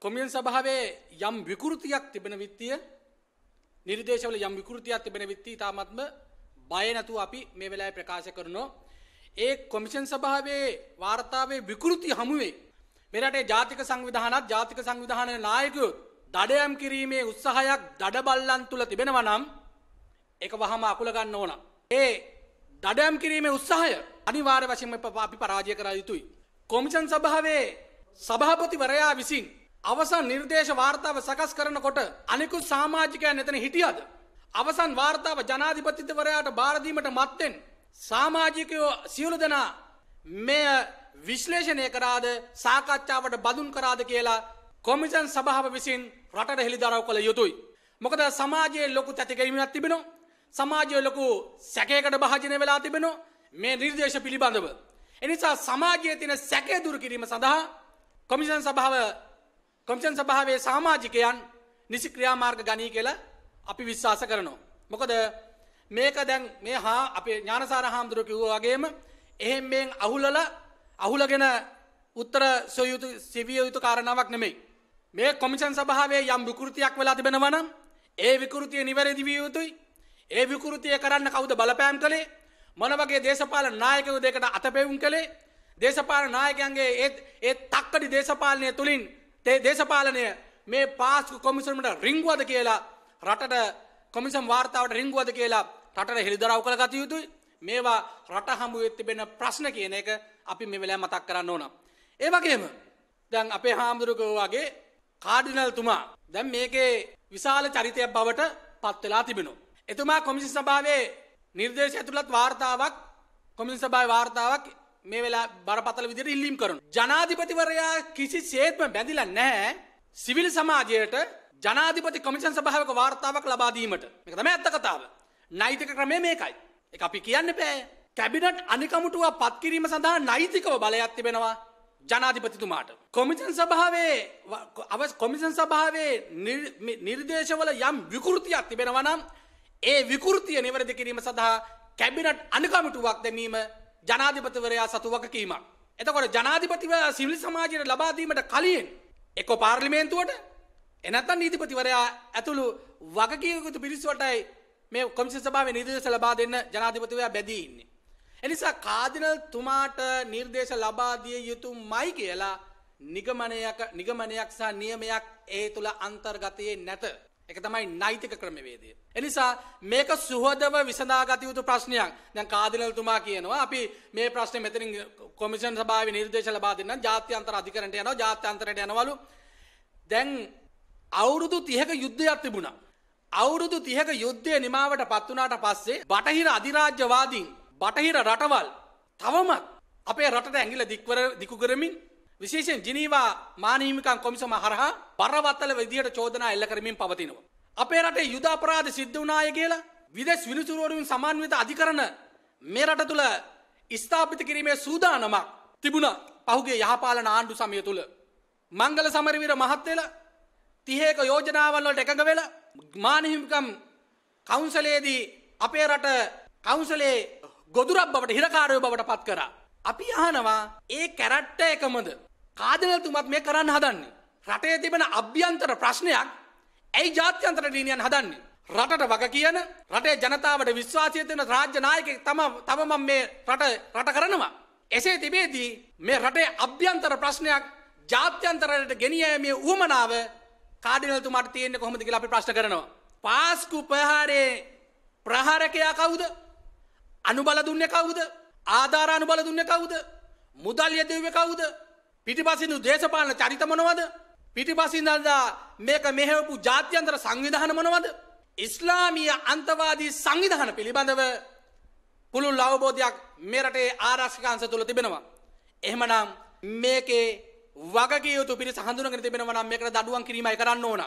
කොමියන් සභාවේ යම් විකෘතියක් තිබෙන විත්තිය නිර්දේශවල යම් විකෘතියක් තිබෙන විත්ති තාමත්ම බය නැතුව අපි මේ වෙලාවේ ප්‍රකාශ කරනවා. ඒ කොමිෂන් සභාවේ වාර්තාවේ විකෘති හමුවේ මේ රටේ ජාතික සංවිධානත් ජාතික සංවිධානයේ නායකයෝ දඩයම් කිරීමේ උත්සාහයක් දඩබල්ලන් තුල තිබෙනවා නම් ඒක වහම අකුල ගන්න ඕන. ඒ දඩයම් කිරීමේ උත්සාහය අනිවාර්ය වශයෙන්ම අපි පරාජය කර යුතුයි. කොමිෂන් සභාවේ සභාපතිවරයා විසින් අවසන් නිර්දේශ වාර්තාව සකස් කරනකොට අනිකුත් සාමාජිකයන් එතන හිටියද. අවසන් වාර්තාව ජනාධිපතිතවරයාට බාරදීමට මත්තෙන් සාමාජිකයෝ සියලු දෙනා මෙය විශ්ලේෂණය කරාද සාකච්ඡාවට බදුන් කරාද කියලා කොමිසන් සභාව විසින් රටට හෙළිදරව් කළ යුතුයි. මොකද සමාජයේ ලොකු තැතිගැීමක් තිබෙනවා. සමාජය ලොකු සැකයකට භාජනය වෙලා තිබෙනවා මේ නිර්දේශ පිළිබඳව. එනිසා සමාජයේ තින සැකය දුරු කිරීම සඳහා කොමිසන් සභාව කොමිෂන් සභාවේ සාමාජිකයන් නිසි ක්‍රියාමාර්ග ගනී කියලා අපි විශ්වාස කරනවා. මොකද මේක දැන් මේ හා අපේ ඥානසාර හාමුදුරුවෝ කිව්වා වගේම එහෙන් මෙන් අහුලලා අහුලගෙන උත්තර සොයුතු සිවිය යුතු කාරණාවක් නෙමෙයි. මේ කොමිෂන් සභාවේ යම් විකෘතියක් වෙලා තිබෙනවා නම් ඒ විකෘතිය නිවැරදි විය යුතුයි. ඒ විකෘතිය කරන්න කවුද බලපෑම් කළේ? මොන වගේ දේශපාලන නායකයෝ දෙකට අතපෙවුම් කළේ? දේශපාලන නායකයන්ගේ ඒ ඒ තක්කඩි දේශපාලනය තුලින් දේශපාලනය මේ පාස්කු කොමිසන්ට රිංගුවද කියලා රටට කොමිසම් වාර්තාවට රිංගුවද කියලා රට හෙළිදරව් කළ ගත යුතුයි මේවා රට හමු වෙත්තිබෙන ප්‍රශ්න කියන එක අපි මෙවෙලා මතක් කරන්න ඕන. ඒවගේම දැන් අපේ හාමුදුරුකෝ වගේ කාඩිනල් තුමා දැන් මේකේ විශාල චරිතයක් බවට පත්වෙලා තිබෙනු. එතුමා කොමිසි සභාවේ නිර්දේශ ඇතුළත් වාර්තාවක් කොමිසි සභාව වාර්තාවක් මේ වෙලා බරපතල විදිහට ඉල්ලීම් කරනවා. ජනාධිපතිවරයා කිසිසේත්ම බැඳිලා නැහැ සිවිල් සමාජයට ජනාධිපති කොමිෂන් සභාවක වාර්තාවක් ලබා දීමට. මේක තමයි ඇත්ත කතාව. නෛතික ක්‍රමය මේකයි. ඒක අපි කියන්න බෑ. කැබිනට් අනිකමුටුව පත් කිරීම සඳහා නෛතිකව බලයක් තිබෙනවා ජනාධිපතිතුමාට. කොමිෂන් සභාවේ අව කොමිෂන් සභාවේ නිර්දේශවල යම් විකෘතියක් තිබෙනවා නම් ඒ විකෘතිය නිවැරදි කිරීම සඳහා කැබිනට් අනිකමිටුවක් දැමීම ජනාධිපතිවරයා සතු වගකීමක්. එතකොට ජනාධිපතිවරයා සිවිල් සමාජයට ලබාදීමට කලින් එකො පාර්ලිමේන්තුවට එනත්තන් නීතිපතිවරයා ඇතුළු වගකීකුතු පිරිස්වටයි මේ කොමිසි සභාවේ නිර්දේශ ලබා දෙන්න ජනාධිපතිවරයා බැදී ඉන්නේ. එනිසා කාදිනල් තුමාට නිර්දේශ ලබා දිය යුතුමයි කියලා නිගමනයක් නිගමනයක් සහ නියමයක් ඒ තුල අන්තර්ගතයේ නැත. එක තමයි නෛතික ක්‍රමවේදය. එනිසා මේක සුහදව විසඳාගත යුතු ප්‍රශ්නයක් දැන් කාදිනල්තුමා කියනවා අපි මේ ප්‍රශ්න මෙතරින් කොමිෂන් සභාව නිර්දේශ ලබා දෙන්න ජාත්‍යන්තර අධිකරට යනවා ජාත්‍යන්තරයට යනවලු දැන් අවුරුදු තිහක යුද්ධයක් තිබුණා. අවුරුදු තිහක යුද්ධය නිමාවට පත්වනාට පස්සේ බටහිර අධිරාජ්‍යවාදීන් බටහිර රටවල් තවමත් අපේ රටට ඇගිල දික්වර දිකු කරමින් විශේෂෙන් ජිනීවා මානීමිකන් කොමිසම හරහා බරවත්තල විදියට චෝදනා එල්ල කරමින් පවතිනවා. අපේ රටේ යුද අපරාධ සිද්ධ වුණාය කියලා විදෙස් විනිසුරුවරුන් සමන්විත අධිකරණ මේ රට තුළ ස්ථාපිත කිරීමේ සූදානමක් තිබුණා පහුගේ යහපාලන ආණ්ඩු සමය තුළ. මංගල සමරවිර මහත්වෙල තිහේක යෝජනාවල් වලට එකඟ වෙලා මානහිමිකම් කවුන්සලේදී අපේ රට කවුන්සලේ ගොදුරක් බවට හිරකාරයෝ බවට පත් කරා. අපි අහනවා ඒ කැරට්ට එකමද කාදනල්තුමත් මේ කරන්න හදන්නේ. රටේ තිබෙන අභ්‍යන්තර ප්‍රශ්නයක් ඇයි ජාත්‍යන්තර නීතියන් හදන්නේ? රටට වග කියන රටේ ජනතාවට විශ්වාසය දෙන රාජ්‍ය නායකයෙක් තම තම මම මේ රට රට කරනවා. එසේ තිබේදී මේ රටේ අභ්‍යන්තර ප්‍රශ්නයක් ජාත්‍යන්තරයට ගෙනියීමේ උවමනාව කාඩිනල්තුමාට තියෙන්නේ කොහොමද කියලා අපි ප්‍රශ්න කරනවා. පාස්කු ප්‍රහාරයේ ප්‍රහාරකයා කවුද? අනුබල දුන්නේ කවුද? ආධාර අනුබල දුන්නේ කවුද? මුදල් යෙදුවේ කවුද? පිටිපසිදු දේශපාලන චරිත මොනවද? පිටිපසින්දා මේක මෙහෙවපු ජාත්‍යන්තර සංවිධාන මොනවද? ඉස්ලාමීය අන්තවාදී සංවිධාන පිළිබඳව පුළුල් අවබෝධයක් මෙරටේ ආරක්ෂකංශ තුල තිබෙනවා. එහෙමනම් මේකේ වගකිය යුතු පිරිස හඳුනගෙන තිබෙනවා නම් මේකට දඩුවම් කිරීමයි කරන්න ඕන.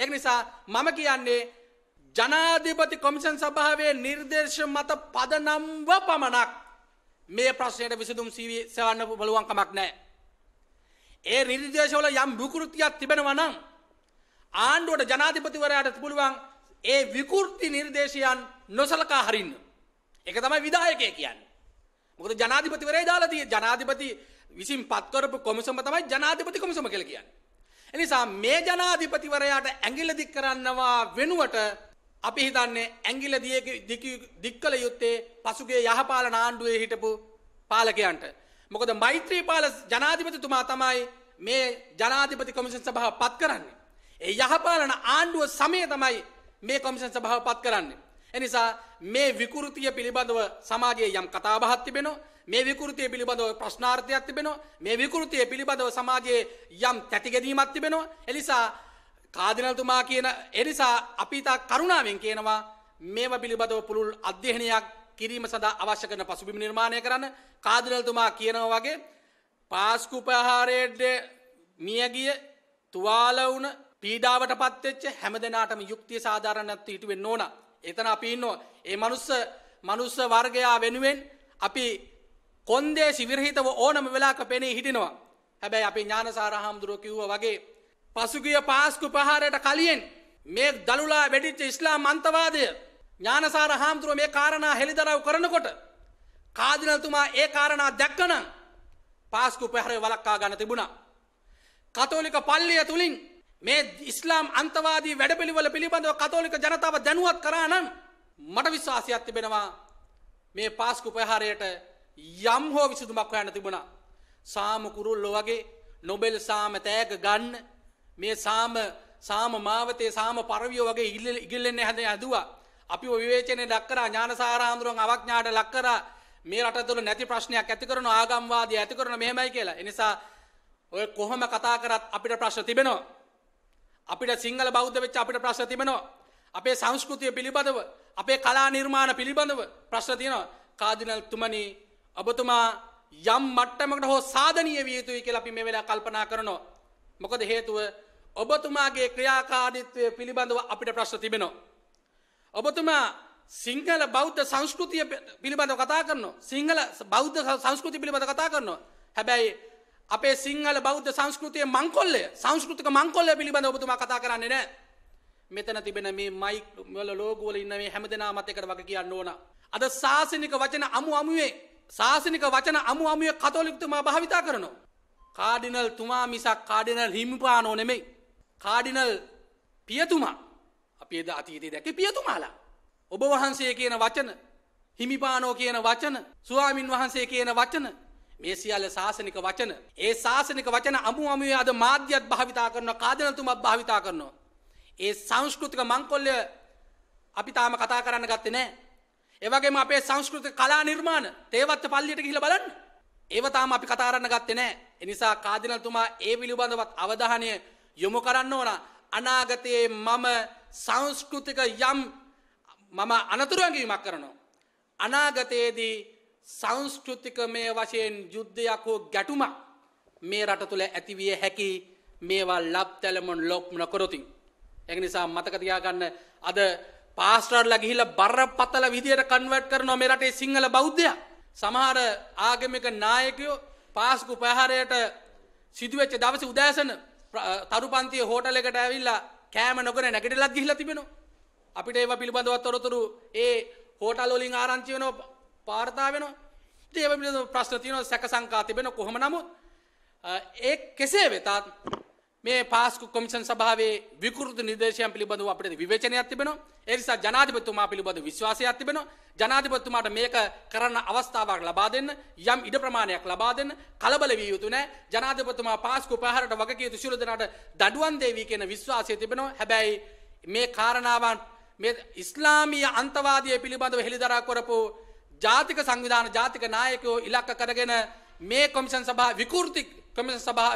ඒක නිසා මම කියන්නේ ජනාධිපති කොමිෂන් සභාවේ නිර්දේශ මත පදනම්ව පමණක් මේ ප්‍රශ්නයට විසඳුම් සෙවන්න පුළුවන්කමක් නැහැ. ඒ නිර්දේශවල යම් විකෘතියක් තිබෙනවා නම් ආණ්ඩුවට ජනාධිපතිවරයාට පුළුවන් ඒ විකෘති නිර්දේශයන් නොසලකා හරින්න. ඒක තමයි විධායකය කියන්නේ. මොකද ජනාධිපතිවරයා දාලා තියෙන ජනාධිපති විසින් පත් කරපු කොමිසම තමයි ජනාධිපති කොමිසම කියලා කියන්නේ. එනිසා මේ ජනාධිපතිවරයාට ඇඟිල්ල දික් කරන්නවා වෙනුවට අපි හිතන්නේ ඇඟිල්ල දික් කළ යුත්තේ පසුගිය යහපාලන ආණ්ඩුවේ හිටපු පාලකයන්ට. මොකද මෛත්‍රීපාල ජනාධිපතිතුමා තමයි මේ ජනාධිපති කොමිෂන් සභාව පත් කරන්නේ. ඒ යහපාලන ආණ්ඩුව සමය තමයි මේ කොමිෂන් සභාව පත් කරන්නේ. එනිසා මේ විකෘතිය පිළිබඳව සමාජයේ යම් කතාබහක් තිබෙනවා. මේ විකෘතිය පිළිබඳව ප්‍රශ්නාර්ථයක් තිබෙනවා. මේ විකෘතිය පිළිබඳව සමාජයේ යම් තැතිගැදීමක් තිබෙනවා. එනිසා කාදිනල්තුමා කියන එනිසා අපි තා කරුණාවෙන් කියනවා මේව පිළිබඳව පුළුල් අධ්‍යයනයක් කිරීම සඳහා අවශ්‍ය කරන පසුබිම නිර්මාණය කරන්න කාදිරල්තුමා කියනවා වගේ පාස්කුපහාරයට මියගිය තුවාලවුන පීඩාවට පත්වෙච්ච හැම දෙනාටම යුක්තිය සාධාරණත්ව ඉටුවෙන් ඕන. එතන අපි ඉන්නවා. ඒ මනුස්ස මනුස්ස වර්ගයා වෙනුවෙන් අපි කොන්දේ සිවිරහිතව ඕනම වෙලාක පෙනේ හිටිනවා. හැබැයි අපි ඥානසාර හාමුදුරුව කිව්ව වගේ. පසුගිය පාස්කු පහාරයට කලියෙන් මේ දළුලා වැඩිච්ච ඉස්ලාම් අන්තවාදය ඥානසාර හාමුදුරුව මේ කාරණා හෙළිදරව් කරනකොට කාදිනතුමා ඒ කාරණා දැක්කනම් පාස්කු ප්‍රහරය වලක්කා ගන්න තිබුණා. කතෝලික පල්ලිය තුලින් මේ ඉස්ලාම් අන්තවාදී වැඩපිළිවෙල පිළිබඳව කතෝලික ජනතාව දැනුවත් කරා නම් මට විශ්වාසයක් තිබෙනවා මේ පාස්කු ප්‍රහාරයට යම් හෝ විසඳුමක් හොයන්න තිබුණා. සාම කුරුල්ලෝ වගේ නොබෙල් සාම තෑග ගන්න මේ සාම සාම මාවතේ සාම පරවියෝ වගේ ඉගිල්ලෙන්න හැද ඇදුවා. අපි විවේචනය දක්කර ඥානසාරාන්දුරුවන් අවඥාට ලක්කර මේ රට තුළ නැති ප්‍රශ්නයක් ඇති කරන ආගම්වාදී ඇති කරන මෙහෙමයි කියලා. එනිසා ඔය කොහොම කතා කරත් අපිට ප්‍රශ්න තිබෙනවා. අපිට සිංහල බෞද්ධ වෙච්ච අපිට ප්‍රශ්න තිබෙනවා. අපේ සංස්කෘතිය පිළිබඳව අපේ කලා නිර්මාණ පිළිබඳව ප්‍රශ්න තියෙනවා. කාදිනල් තුමනි ඔබතුමා යම් මට්ටමකට හෝ සාධනීය විය යුතුයි කියලා අපි මේ වෙලාව කල්පනා කරනවා. මොකද හේතුව ඔබතුමාගේ ක්‍රියාකාරීත්වය පිළිබඳව අපිට ප්‍රශ්න තිබෙනවා. ඔබතුමා සිංහල බෞද්ධ සංස්කෘතිය පිළිබඳ කතා කරනවා. සිංහල බෞද්ධ සංස්කෘති පිළිබඳ කතා කරනවා. හැබැයි අපේ සිංහල බෞද්ධ සංස්කෘතිය මංකොල්ලය සංස්කෘතික මංකොල්ලය පිළිබඳ ඔබතුමා කතා කරන්නේ නෑ. මෙතන තිබෙන මේ මයික් වල ලෝගෝල ඉන්න මේ හැමදෙනා මත එකට වගේ කියන්න ඕන. අද සාසනික වචන අමු අමුවේ සාසනික වචන අමු අමුවේ කතෝලිකතුමා භාවිතා කරනවා. කාඩිනල් තුමා මිසක් කාඩිනල් හිමිපානෝ නෙමෙයි. කාඩිනල් පියතුමා අපි එද අතීතයේ දැක පියතුමාලා. ඔබ වහන්සේ කියන වචන හිමිපානෝ කියන වචන ස්වාමින් වහන්සේ කියන වචන මේ සියල්ල ශාසනික වචන ඒ ශාසනික වචන අමු අමුවේ අද මාධ්‍යත් භාවිතා කරනවා කාදනතුමත් භාවිතා කරනවා. ඒ සංස්කෘතික මංකොල්ලය අපි තාම කතා කරන්න ගත්තේ නෑ. ඒ වගේම අපේ සංස්කෘතික කලා නිර්මාණ තේවත්ත පල්ලියට ගිහිල්ලා බලන්න. ඒව තාම අපි කතා කරන්න ගත්තේ නෑ. ඒ නිසා කාදිනල්තුමා ඒ පිළිබඳවත් අවධානය යොමු කරන්න ඕන. අනාගතයේ මම සංස්කෘතික යම් මම අනතුරුවගීමක් කරනවා. අනාගතයේදී සංස්කෘතික මේ වශයෙන් යුද්ධයක් හෝ ගැටුමක් මේ රට තුළ ඇතිවිය හැකි මේවා ලබ් තැලමොන් ලොක්මන කොරොතින්. එක නිසා මතකතියාගන්න අද පාස්ටර්ල ගිහිල බරපතල විදියට කන්වට් කරනවා මේ රටේ සිංහල බෞද්ධය සමහර ආගමික නායකයෝ පාස්කු ප්‍රහාරයට සිදුවෙච්ච දවස උදෑසන තරු පන්තිය හෝටලෙකට ඇවිල්ලා කෑම නොකර නැගිටලත් ගිහිලා තිබෙනවා. අපිට ඒවා පිළිබඳව තොරතුරු ඒ හෝටල් වලින් ආරංචි වෙනවා වාර්තා වෙනවා. ඉතින් ඒවා පිළිබඳව ප්‍රශ්න තියෙනවා සැක සංකා තිබෙනවා කොහොම නමුත් ඒ කෙසේ වෙතත් මේ පාස්කු කොමිෂන් සභාවේ විකෘති නිර්දේශයන් පිළිබඳව අපිට විවේචනයක් තිබෙනවා. ඒ නිසා ජනාධිපතිතුමා පිළිබඳ විශ්වාසයක් තිබෙනවා. ජනාධිපතිතුමාට මේක කරන්න අවස්ථාවක් ලබා දෙන්න, යම් ඉඩ ප්‍රමාණයක් ලබා දෙන්න කලබල විය යුතු නැහැ. ජනාධිපතිතුමා පාස්කු ප්‍රහාරයට වගකීම් සියලු දෙනාට දඩුවම් දෙවි කියන විශ්වාසය තිබෙනවා. හැබැයි මේ කාරණාවන් මේ ඉස්ලාමීය අන්තවාදය පිළිබඳව හෙළිදරා කරපු ජාතික සංවිධාන ජාතික නායකයෝ ඉලක්ක කරගෙන මේ කොමිෂන් සභා විකෘති කොමිෂන් සභා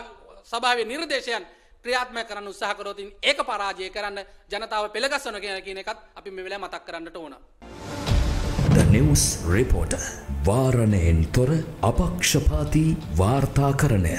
සභාවේ නිර්දේශයන් ක්‍රියාත්ම කරන්න උත්සාහ කරොතින් ඒක පරාජය කරන්න ජනතාව පෙළගස්සන කියන කියන එකත් අපි මෙ වෙලා මතක් කරන්නට ඕන. The News Reporter වාරණයෙන් තොර අපක්ෂපාති වාර්තාකරණය